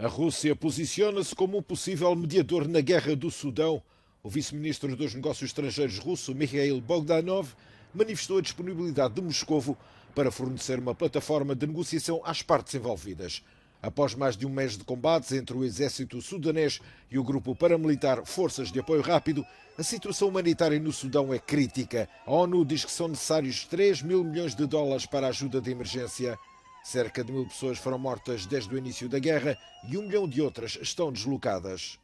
A Rússia posiciona-se como um possível mediador na guerra do Sudão. O vice-ministro dos Negócios Estrangeiros russo, Mikhail Bogdanov, manifestou a disponibilidade de Moscovo para fornecer uma plataforma de negociação às partes envolvidas. Após mais de um mês de combates entre o exército sudanês e o grupo paramilitar Forças de Apoio Rápido, a situação humanitária no Sudão é crítica. A ONU diz que são necessários 3 mil milhões de dólares para a ajuda de emergência. Cerca de mil pessoas foram mortas desde o início da guerra e um milhão de outras estão deslocadas.